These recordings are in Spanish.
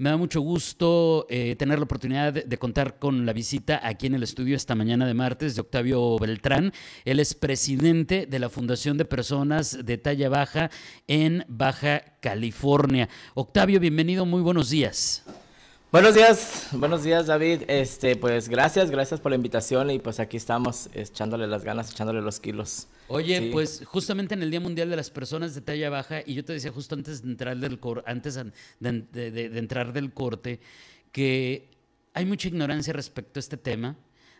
Me da mucho gusto eh, tener la oportunidad de, de, contar con la visita aquí en el estudio esta mañana de martes de Octavio Beltrán. Él es presidente de la Fundación de Personas de Talla Baja en Baja California. Octavio, bienvenido, muy buenos días. Buenos días, buenos días David. Este, pues gracias, gracias por la invitación y pues aquí estamos echándole las ganas, echándole los kilos. Oye, pues justamente en el Día Mundial de las Personas de Talla Baja, y yo te decía justo antes de entrar del, cor antes de, entrar del corte, que hay mucha ignorancia respecto a este tema,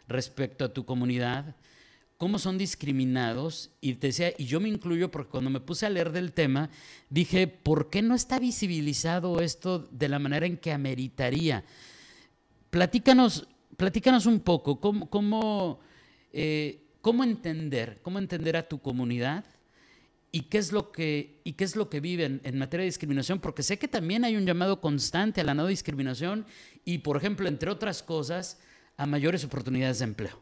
respecto a tu comunidad, cómo son discriminados, y te decía, y yo me incluyo porque cuando me puse a leer del tema, dije, ¿por qué no está visibilizado esto de la manera en que ameritaría? Platícanos, platícanos un poco, cómo, cómo eh, ¿Cómo entender? ¿Cómo entender a tu comunidad? ¿Y qué es lo que, y qué es lo que viven en materia de discriminación? Porque sé que también hay un llamado constante a la no discriminación y, por ejemplo, entre otras cosas, a mayores oportunidades de empleo.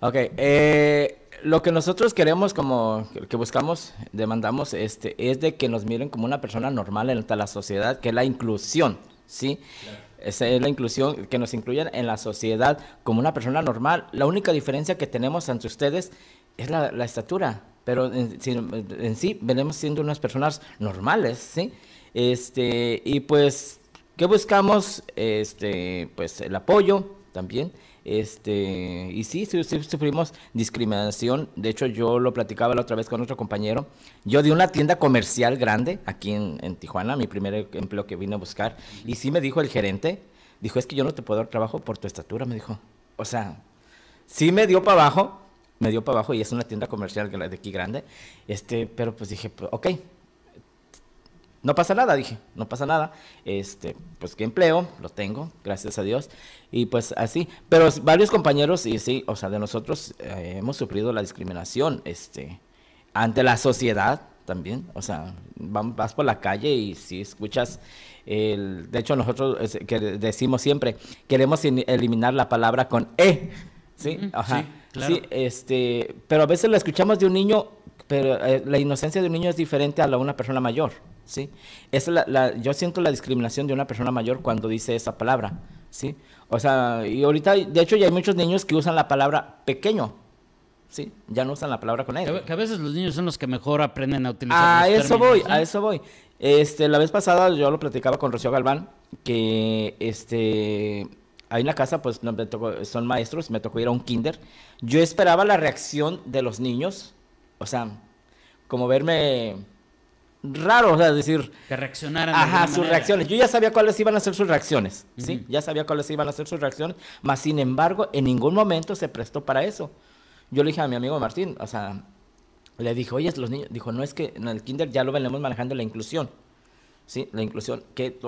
Ok, eh, lo que nosotros queremos, como que buscamos, demandamos, este, es de que nos miren como una persona normal en la sociedad, que es la inclusión, ¿sí? Claro. Esa es la inclusión, que nos incluyan en la sociedad como una persona normal. La única diferencia que tenemos ante ustedes es la, estatura, pero en, sí venimos siendo unas personas normales, ¿sí? Este, y pues, ¿qué buscamos? Este, pues el apoyo también este, y sí, sí, sufrimos discriminación. De hecho, yo lo platicaba la otra vez con otro compañero. Yo di una tienda comercial grande aquí en, Tijuana, mi primer empleo que vine a buscar. Y sí me dijo el gerente, dijo, es que yo no te puedo dar trabajo por tu estatura, me dijo. O sea, sí me dio para abajo, me dio para abajo y es una tienda comercial de aquí grande. Este, pero pues dije, pues, ok, no pasa nada, dije, no pasa nada. Este, pues que empleo, lo tengo, gracias a Dios. Y pues así, pero varios compañeros, y sí, o sea, de nosotros eh, hemos sufrido la discriminación, este, ante la sociedad también, o sea, vas por la calle y si escuchas, el, de hecho nosotros que decimos siempre, queremos eliminar la palabra con E, ¿sí? Ajá. Sí, este, pero a veces la escuchamos de un niño, pero eh, la inocencia de un niño es diferente a la de una persona mayor. ¿sí? Es yo siento la discriminación de una persona mayor cuando dice esa palabra, ¿sí? O sea, y ahorita, de hecho, ya hay muchos niños que usan la palabra pequeño, ¿sí? Ya no usan la palabra con ellos. Que a veces los niños son los que mejor aprenden a utilizar A eso voy, a eso voy. Este, la vez pasada yo lo platicaba con Rocío Galván, que este, ahí en la casa, pues son maestros, me tocó ir a un kinder. Yo esperaba la reacción de los niños, o sea, como verme raro, o sea, decir... Que reaccionaran. Ajá, sus reacciones. Yo ya sabía cuáles iban a ser sus reacciones, Ya sabía cuáles iban a ser sus reacciones, mas sin embargo, en ningún momento se prestó para eso. Yo le dije a mi amigo Martín, o sea, le dije, oye, los niños, dijo, no es que en el kinder ya lo venimos manejando la inclusión, ¿sí? La inclusión, que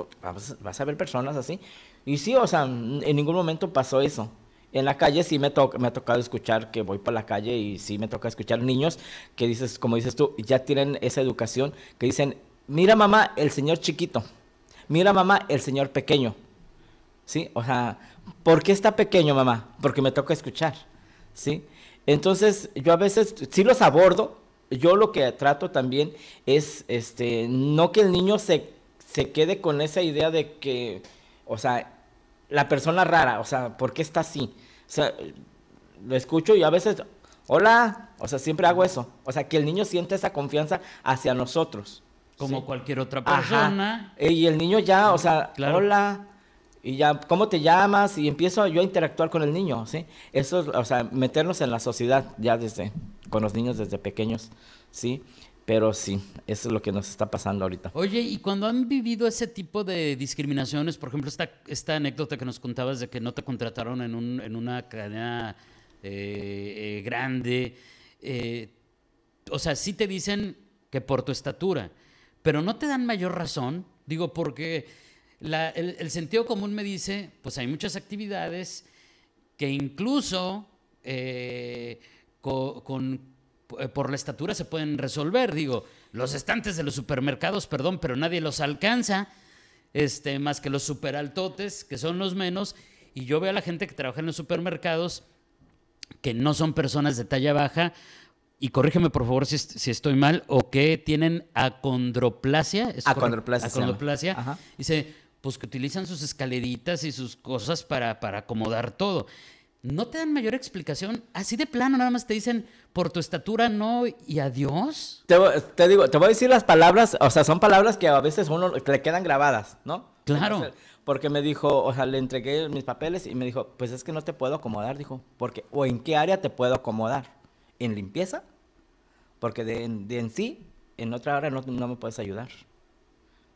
vas a ver personas así. Y sí, o sea, en ningún momento pasó eso en la calle sí me, to me ha tocado escuchar que voy por la calle y sí me toca escuchar niños que dices, como dices tú, ya tienen esa educación que dicen, mira mamá, el señor chiquito, mira mamá, el señor pequeño. ¿Sí? O sea, ¿por qué está pequeño mamá? Porque me toca escuchar. ¿Sí? Entonces, yo a veces sí los abordo. Yo lo que trato también es, este, no que el niño se, se quede con esa idea de que, o sea, la persona rara, o sea, ¿por qué está así? O sea, lo escucho y a veces, hola, o sea, siempre hago eso. O sea, que el niño siente esa confianza hacia nosotros. Como cualquier otra persona. Eh, y el niño ya, o sea, hola, y ya, ¿cómo te llamas? Y empiezo yo a interactuar con el niño, ¿sí? Eso, o sea, meternos en la sociedad ya desde, con los niños desde pequeños, ¿sí? Pero sí, eso es lo que nos está pasando ahorita. Oye, y cuando han vivido ese tipo de discriminaciones, por ejemplo, esta, esta anécdota que nos contabas de que no te contrataron en, un, una cadena eh, eh, grande, eh, o sea, sí te dicen que por tu estatura, pero no te dan mayor razón, digo, porque el, sentido común me dice, pues hay muchas actividades que incluso... con, eh, por la estatura se pueden resolver. Digo, los estantes de los supermercados, perdón, pero nadie los alcanza, este, más que los superaltotes, que son los menos. Y yo veo a la gente que trabaja en los supermercados, que no son personas de talla baja, y corrígeme por favor si, si estoy mal, o que tienen acondroplasia. ¿Es acondroplasia. Acondroplasia. Dice, pues que utilizan sus escaleritas y sus cosas para, para acomodar todo no te dan mayor explicación. Así de plano, nada más te dicen, por tu estatura no y adiós. Te, te digo, te voy a decir las palabras, o sea, son palabras que a veces uno le quedan grabadas, ¿no? Claro. Porque me dijo, o sea, le entregué mis papeles y me dijo, pues es que no te puedo acomodar, dijo, porque, o en qué área te puedo acomodar, en limpieza, porque de, en sí, en otra área no, me puedes ayudar.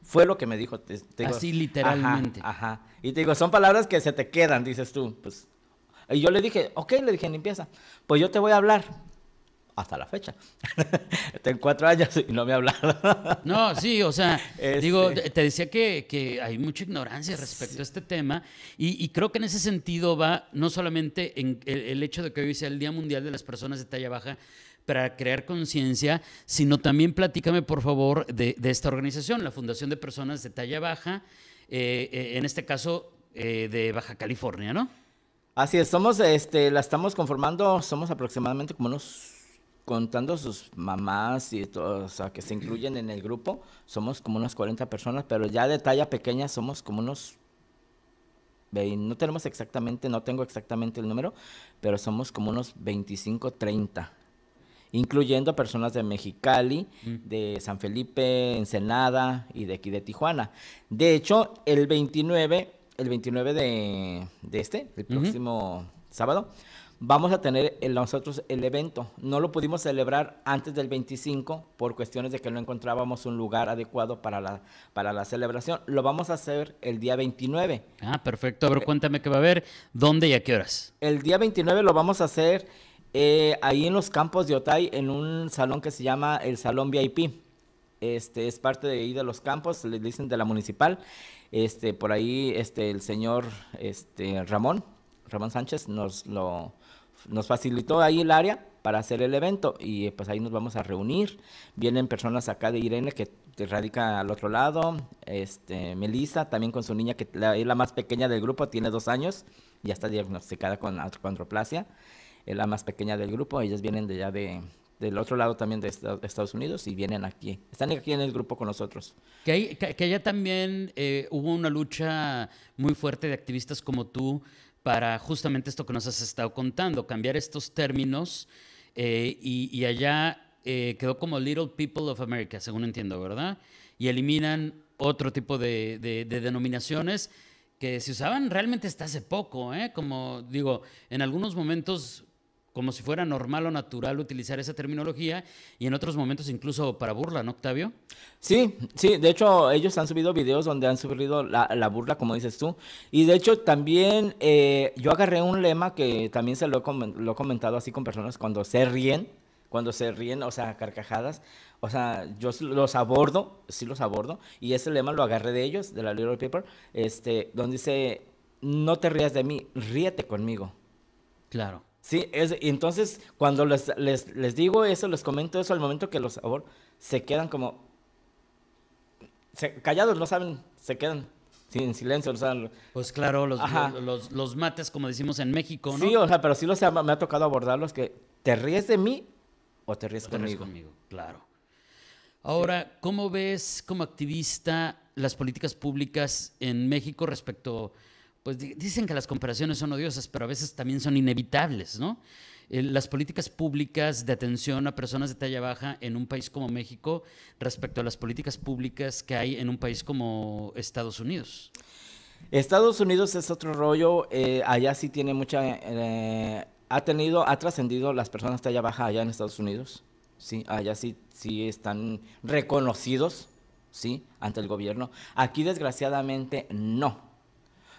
Fue lo que me dijo. Así literalmente. Ajá, ajá, Y te digo, son palabras que se te quedan, dices tú. Pues y yo le dije, ok, le dije limpieza, pues yo te voy a hablar. Hasta la fecha. Tengo cuatro años y no me ha hablado. no, sí, o sea, digo, este. te decía que, hay mucha ignorancia respecto a este tema y, creo que en ese sentido va no solamente en el, hecho de que hoy sea el Día Mundial de las Personas de Talla Baja, para crear conciencia, sino también platícame, por favor, de, esta organización, la Fundación de Personas de Talla Baja, eh, eh, en este caso eh, de Baja California, ¿no? Así es, somos, este, la estamos conformando, somos aproximadamente como unos, contando sus mamás y todos, o sea, que se incluyen en el grupo, somos como unas 40 personas, pero ya de talla pequeña somos como unos, no tenemos exactamente, no tengo exactamente el número, pero somos como unos 25, 30 incluyendo personas de Mexicali, mm. de San Felipe, Ensenada y de aquí de Tijuana. De hecho, el 29 el 29 de, este, el próximo sábado, vamos a tener el, nosotros el evento. No lo pudimos celebrar antes del 25 por cuestiones de que no encontrábamos un lugar adecuado para la, para la celebración. Lo vamos a hacer el día 29. Ah, perfecto. A cuéntame qué va a haber, dónde y a qué horas. El día 29 lo vamos a hacer eh, ahí en los campos de Otay, en un salón que se llama el Salón VIP. Este, es parte de ahí de los campos, le dicen de la municipal. Este, por ahí este, el señor este, Ramón, Ramón Sánchez, nos, lo, nos facilitó ahí el área para hacer el evento y eh, pues ahí nos vamos a reunir. Vienen personas acá de Irene que, radica al otro lado, este, Melissa también con su niña que es la más pequeña del grupo, tiene dos años, ya está diagnosticada con, antroplasia, es la más pequeña del grupo, ellas vienen de allá de, del otro lado también de Estados Unidos y vienen aquí. Están aquí en el grupo con nosotros. Que, allá también eh, hubo una lucha muy fuerte de activistas como tú para justamente esto que nos has estado contando, cambiar estos términos eh, y, allá eh, quedó como Little People of America, según entiendo, ¿verdad? Y eliminan otro tipo de, de denominaciones que se usaban realmente hasta hace poco, ¿eh? Como digo, en algunos momentos como si fuera normal o natural utilizar esa terminología y en otros momentos incluso para burla, ¿no, Octavio? Sí, sí, de hecho ellos han subido videos donde han sufrido la, burla, como dices tú, y de hecho también eh, yo agarré un lema que también se lo he, comentado así con personas cuando se ríen, cuando se ríen, o sea, carcajadas, o sea, yo los abordo, sí los abordo, y ese lema lo agarré de ellos, de la Little Paper, este, donde dice, no te rías de mí, ríete conmigo. Claro. Sí, es, entonces cuando les, les, les, digo eso, les comento eso, al momento que los sabor se quedan como callados, no saben, se quedan sin en silencio. saben. pues claro, los, los, mates, como decimos en México, ¿no? Sí, o sea, pero sí los me ha tocado abordarlos que te ríes de mí o te ríes, conmigo? Claro. Ahora, ¿cómo ves como activista las políticas públicas en México respecto pues dicen que las comparaciones son odiosas, pero a veces también son inevitables, ¿no? Eh, las políticas públicas de atención a personas de talla baja en un país como México respecto a las políticas públicas que hay en un país como Estados Unidos. Estados Unidos es otro rollo, eh, allá sí tiene mucha, eh, ha tenido, ha trascendido las personas de talla baja allá en Estados Unidos, sí, allá sí, sí están reconocidos, sí, ante el gobierno. Aquí desgraciadamente no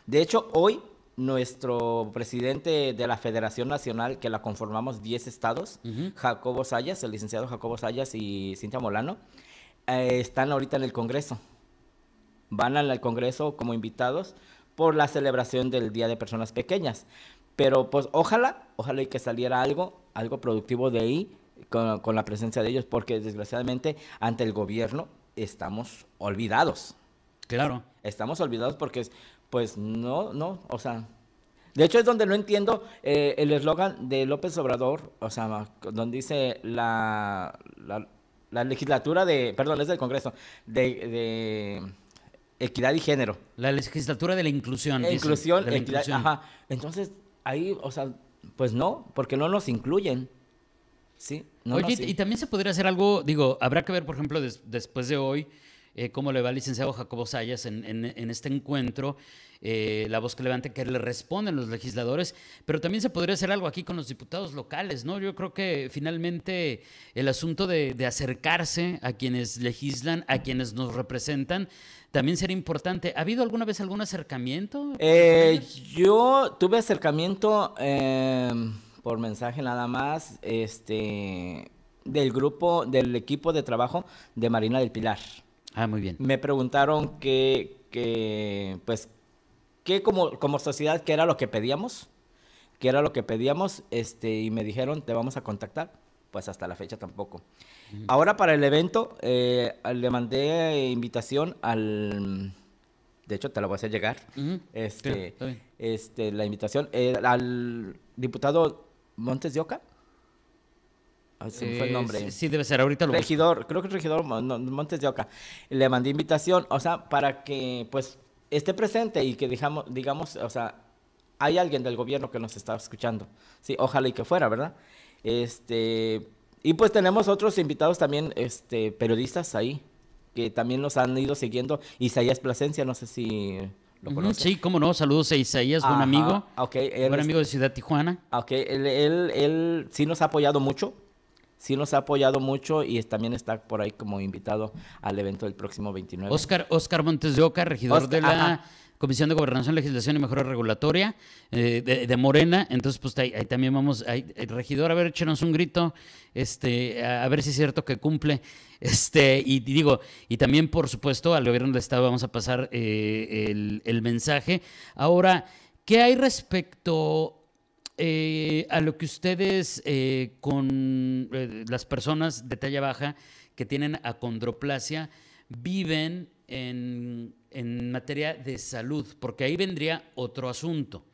de hecho, hoy nuestro presidente de la Federación Nacional, que la conformamos 10 estados, Jacobo Sayas, el licenciado Jacobo Sayas y Cintia Molano, eh, están ahorita en el Congreso. Van al Congreso como invitados por la celebración del Día de Personas Pequeñas. Pero pues ojalá, ojalá y que saliera algo, algo productivo de ahí con, con la presencia de ellos, porque desgraciadamente ante el gobierno estamos olvidados. Claro. Estamos olvidados porque pues no, no, o sea, de hecho, es donde no entiendo eh, el eslogan de López Obrador, o sea, donde dice la, la, legislatura de, perdón, es del Congreso, de, equidad y género. La legislatura de la inclusión. inclusión, equidad, ajá. Entonces, ahí, o sea, pues no, porque no nos incluyen. Sí, no Oye, y también se podría hacer algo, digo, habrá que ver, por ejemplo, después de hoy, eh, cómo le va al licenciado Jacobo Sayas en, este encuentro, eh, la voz que levante que le responden los legisladores, pero también se podría hacer algo aquí con los diputados locales, ¿no? Yo creo que finalmente el asunto de, acercarse a quienes legislan, a quienes nos representan, también sería importante. ¿Ha habido alguna vez algún acercamiento? Eh, yo tuve acercamiento em, por mensaje nada más, este del grupo, del equipo de trabajo de Marina del Pilar. Ah, muy bien. Me preguntaron que, que pues, que como, como sociedad, ¿qué era lo que pedíamos? ¿Qué era lo que pedíamos? Este, y me dijeron, te vamos a contactar. Pues hasta la fecha tampoco. Ahora para el evento, eh, le mandé invitación al... De hecho, te la voy a hacer llegar. este, este, la invitación eh, al diputado Montes de Oca fue el eh, nombre. Sí, debe ser, ahorita lo Regidor, creo que el regidor Montes de Oca. Le mandé invitación, o sea, para que pues esté presente y que digamos, digamos, o sea, hay alguien del gobierno que nos está escuchando. Sí, ojalá y que fuera, ¿verdad? Este, y pues tenemos otros invitados también, este, periodistas ahí, que también nos han ido siguiendo. Isaías Plasencia, no sé si lo conoce. Sí, cómo no, saludos a Isaías, buen amigo. Okay, buen amigo de Ciudad Tijuana. Ok, él, él, él sí nos ha apoyado mucho sí nos ha apoyado mucho y también está por ahí como invitado al evento del próximo 29. Oscar, Oscar Montes de Oca, regidor de la... Comisión de Gobernación, Legislación y Mejora Regulatoria eh, de, Morena. Entonces, pues ahí, también vamos, eh, regidor, a ver, échenos un grito, este, a, ver si es cierto que cumple. Este, y, digo, y también, por supuesto, al gobierno del Estado vamos a pasar eh, el, mensaje. Ahora, ¿qué hay respecto eh, a lo que ustedes eh, con eh, las personas de talla baja que tienen acondroplasia viven en, materia de salud, porque ahí vendría otro asunto.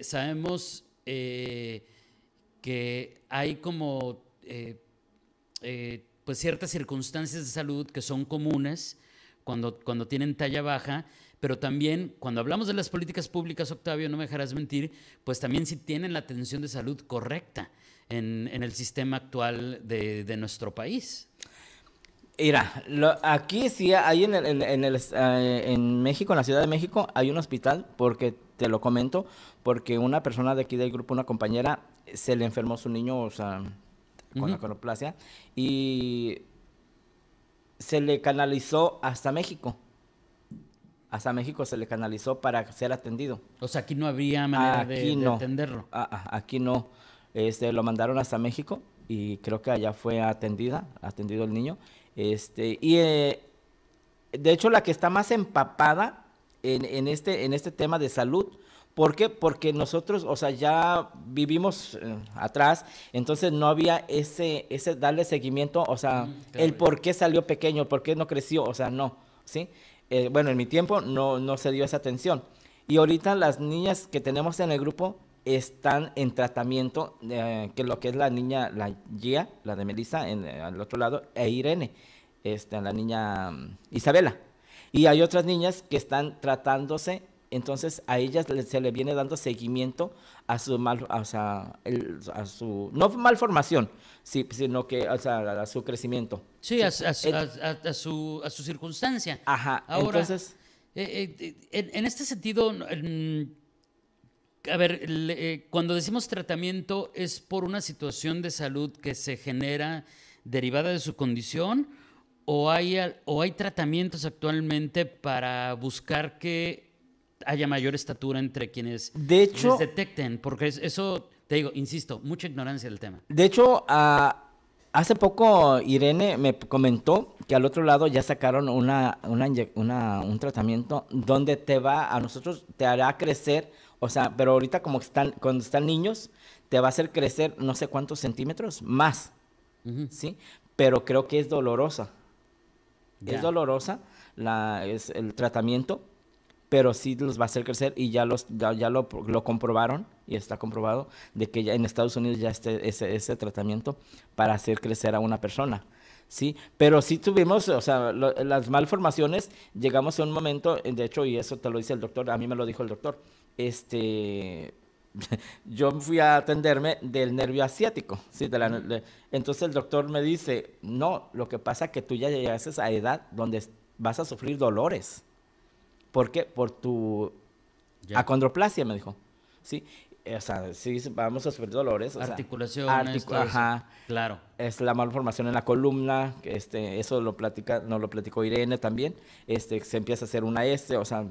sabemos que hay como pues ciertas circunstancias de salud que son comunes cuando, cuando tienen talla baja pero también cuando hablamos de las políticas públicas, Octavio, no me dejarás mentir, pues también si tienen la atención de salud correcta en, el sistema actual de, nuestro país. Mira, aquí sí hay eh, en, México, en la Ciudad de México, hay un hospital, porque te lo comento, porque una persona de aquí del grupo, una compañera, se le enfermó su niño, o sea, con la y se le canalizó hasta México hasta México se le canalizó para ser atendido. O sea, aquí no había manera de, no. Aquí atenderlo. Ah, ah, aquí no. Este, lo mandaron hasta México y creo que allá fue atendida, atendido el niño. Este, y eh, de hecho la que está más empapada en, este, en este tema de salud, ¿por qué? Porque nosotros, o sea, ya vivimos eh, atrás, entonces no había ese, ese darle seguimiento, o sea, el por qué salió pequeño, por qué no creció, o sea, no, ¿sí? Eh, bueno, en mi tiempo no, se dio esa atención. Y ahorita las niñas que tenemos en el grupo están en tratamiento, eh, que lo que es la niña, la Gia, la de Melissa, en, el eh, al otro lado, e Irene, este, la niña mm, Isabela. Y hay otras niñas que están tratándose entonces a ellas se le viene dando seguimiento a su mal, o sea, a su no malformación, sí, sino que a su crecimiento. Sí, A, su, circunstancia. Ajá. entonces, eh, eh, eh, en, este sentido, a ver, cuando decimos tratamiento es por una situación de salud que se genera derivada de su condición o hay, o hay tratamientos actualmente para buscar que haya mayor estatura entre quienes, de detecten, porque eso, te digo, insisto, mucha ignorancia del tema. De hecho, hace poco Irene me comentó que al otro lado ya sacaron una, un tratamiento donde te va, a nosotros te hará crecer, o sea, pero ahorita como están, cuando están niños, te va a hacer crecer no sé cuántos centímetros más, ¿sí? Pero creo que es dolorosa. Es dolorosa la, es el tratamiento, pero sí los va a hacer crecer y ya, los, ya, lo, comprobaron y está comprobado de que ya en Estados Unidos ya esté ese, tratamiento para hacer crecer a una persona. ¿sí? Pero sí tuvimos, o sea, las malformaciones, llegamos a un momento, de hecho, y eso te lo dice el doctor, a mí me lo dijo el doctor, este, yo fui a atenderme del nervio asiático, entonces el doctor me dice, no, lo que pasa es que tú ya llegas a edad donde vas a sufrir dolores. ¿Por qué? Por tu acondroplasia, me dijo. Sí, eh, o sea, sí, vamos a sufrir dolores. Articulación, Articulación. ajá. Claro. Es la malformación en la columna, este, eso lo platica, nos lo platicó Irene también, este, se empieza a hacer una S, o sea,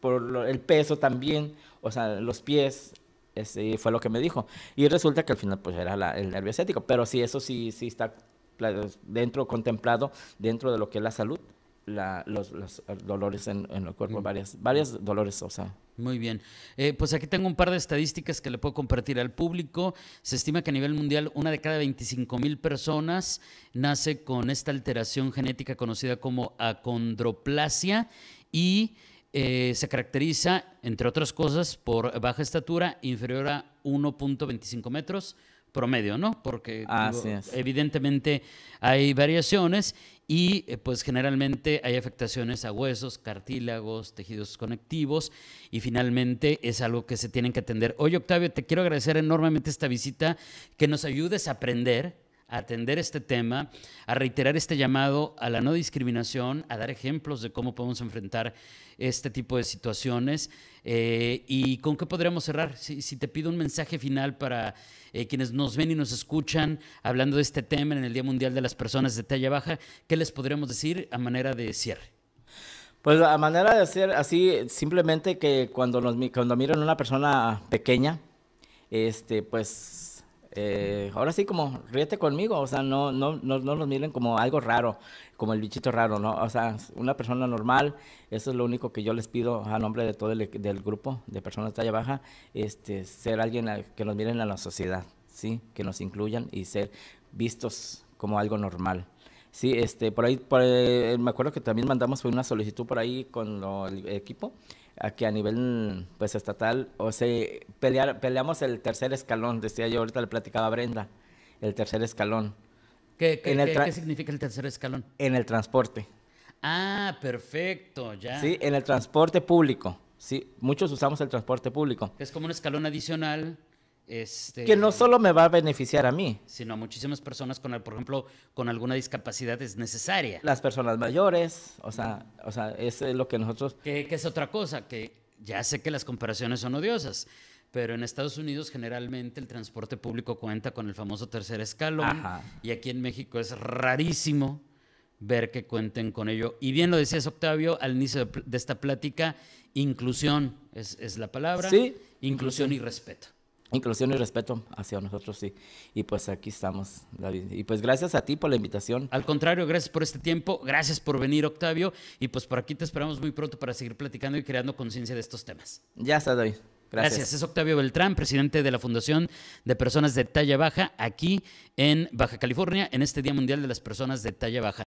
por el peso también, o sea, los pies, Ese fue lo que me dijo. Y resulta que al final, pues, era el nervio pero sí, eso sí, sí está dentro, contemplado dentro de lo que es la salud los, eh, dolores en, el cuerpo, mm. varias, dolores, o sea. Muy bien. Eh, pues aquí tengo un par de estadísticas que le puedo compartir al público. Se estima que a nivel mundial una de cada 25 mil personas nace con esta alteración genética conocida como acondroplasia y eh, se caracteriza, entre otras cosas, por baja estatura inferior a 1.25 metros, promedio, ¿no? Porque evidentemente hay variaciones y eh, pues generalmente hay afectaciones a huesos, cartílagos, tejidos conectivos y finalmente es algo que se tienen que atender. Oye Octavio, te quiero agradecer enormemente esta visita, que nos ayudes a aprender atender este tema, a reiterar este llamado a la no discriminación, a dar ejemplos de cómo podemos enfrentar este tipo de situaciones. Eh, ¿Y con qué podríamos cerrar? Si, te pido un mensaje final para eh, quienes nos ven y nos escuchan hablando de este tema en el Día Mundial de las Personas de Talla Baja, ¿qué les podríamos decir a manera de cierre? Pues a manera de hacer así, simplemente que cuando, nos, cuando miran a una persona pequeña, este, pues eh, ahora sí, como ríete conmigo, o sea, no, no, no, no nos miren como algo raro, como el bichito raro, ¿no? O sea, una persona normal, eso es lo único que yo les pido a nombre de todo el del grupo de personas de talla baja, este, ser alguien que nos miren a la sociedad, ¿sí? Que nos incluyan y ser vistos como algo normal. Sí, este, por ahí, eh, me acuerdo que también mandamos una solicitud por ahí con el equipo aquí a nivel pues estatal, o sea, pelear, peleamos el tercer escalón, decía yo ahorita le platicaba a Brenda, el tercer escalón. ¿Qué, ¿qué significa el tercer escalón? En el transporte. Ah, perfecto, ya. Sí, en el transporte público. Sí, muchos usamos el transporte público. Es como un escalón adicional este, que no solo me va a beneficiar a mí. Sino a muchísimas personas con, por ejemplo, con alguna discapacidad es necesaria. Las personas mayores, o sea, o sea eso es eh, lo que nosotros... Que, que es otra cosa, que ya sé que las comparaciones son odiosas, pero en Estados Unidos generalmente el transporte público cuenta con el famoso tercer escalón y aquí en México es rarísimo ver que cuenten con ello. Y bien lo decías, Octavio, al inicio de, esta plática, inclusión es, es la palabra, inclusión y respeto. Inclusión y respeto hacia nosotros, sí. Y pues aquí estamos, David. Y pues gracias a ti por la invitación. Al contrario, gracias por este tiempo, gracias por venir, Octavio. Y pues por aquí te esperamos muy pronto para seguir platicando y creando conciencia de estos temas. Ya está, David. Gracias. Gracias. Es Octavio Beltrán, presidente de la Fundación de Personas de Talla Baja, aquí en Baja California, en este Día Mundial de las Personas de Talla Baja.